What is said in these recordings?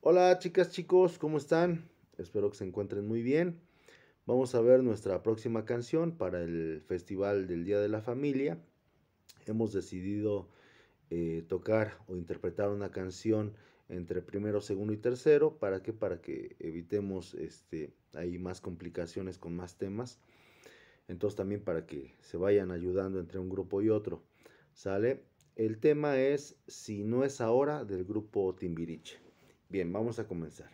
Hola chicas, chicos, ¿cómo están? Espero que se encuentren muy bien. Vamos a ver nuestra próxima canción para el Festival del Día de la Familia. Hemos decidido eh, tocar o interpretar una canción entre primero, segundo y tercero. ¿Para qué? Para que evitemos este, ahí más complicaciones con más temas. Entonces también para que se vayan ayudando entre un grupo y otro. ¿Sale? El tema es Si no es ahora del grupo Timbiriche. Bien, vamos a comenzar.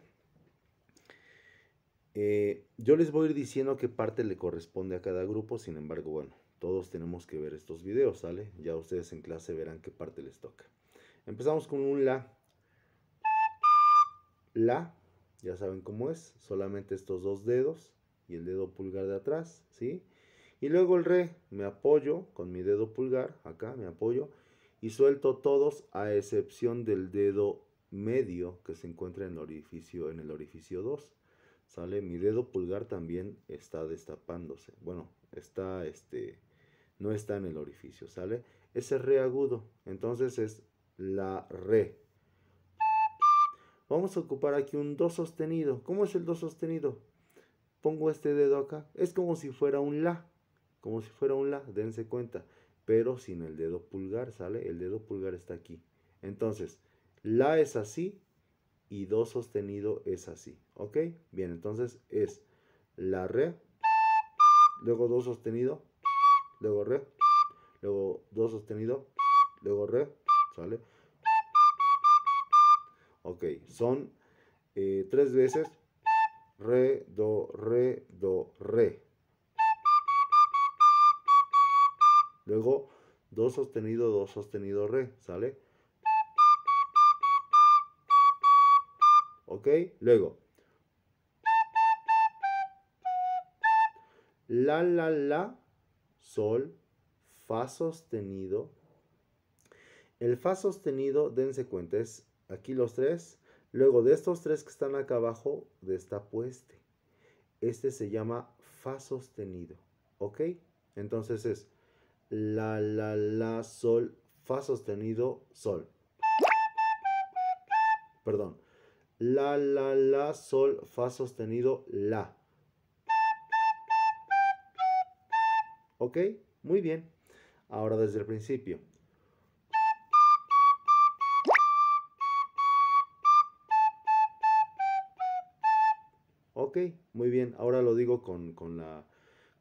Eh, yo les voy a ir diciendo qué parte le corresponde a cada grupo, sin embargo, bueno, todos tenemos que ver estos videos, ¿sale? Ya ustedes en clase verán qué parte les toca. Empezamos con un la. La, ya saben cómo es, solamente estos dos dedos y el dedo pulgar de atrás, ¿sí? Y luego el re, me apoyo con mi dedo pulgar, acá me apoyo, y suelto todos a excepción del dedo medio que se encuentra en el orificio, en el orificio 2. ¿Sale? Mi dedo pulgar también está destapándose. Bueno, está este no está en el orificio, ¿sale? Ese re agudo, entonces es la re. Vamos a ocupar aquí un do sostenido. ¿Cómo es el do sostenido? Pongo este dedo acá, es como si fuera un la, como si fuera un la, dense cuenta, pero sin el dedo pulgar, ¿sale? El dedo pulgar está aquí. Entonces, la es así y do sostenido es así. ¿Ok? Bien, entonces es la re, luego do sostenido, luego re, luego do sostenido, luego re, ¿sale? Ok, son eh, tres veces re, do, re, do, re. Luego do sostenido, do sostenido, re, ¿sale? ¿ok? Luego. La, la, la, sol, fa sostenido. El fa sostenido, dense cuenta, es aquí los tres. Luego de estos tres que están acá abajo, de esta puesta, Este se llama fa sostenido, ¿ok? Entonces es la, la, la, sol, fa sostenido, sol. Perdón, la, la, la, sol, fa sostenido, la. ¿Ok? Muy bien. Ahora desde el principio. Ok, muy bien. Ahora lo digo con, con la,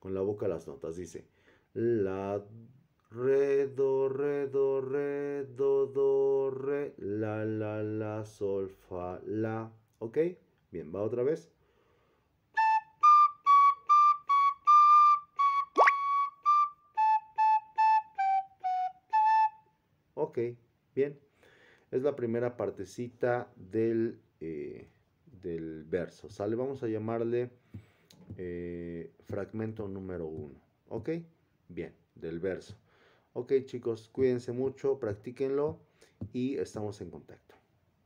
boca a las notas. Dice, la, Re, do, re, do, re, do, do, re, la, la, la, sol, fa, la. ¿Ok? Bien, va otra vez. Ok, bien. Es la primera partecita del, eh, del verso. Sale, vamos a llamarle eh, fragmento número uno, ¿Ok? Bien, del verso. Ok chicos, cuídense mucho, practíquenlo y estamos en contacto.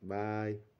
Bye.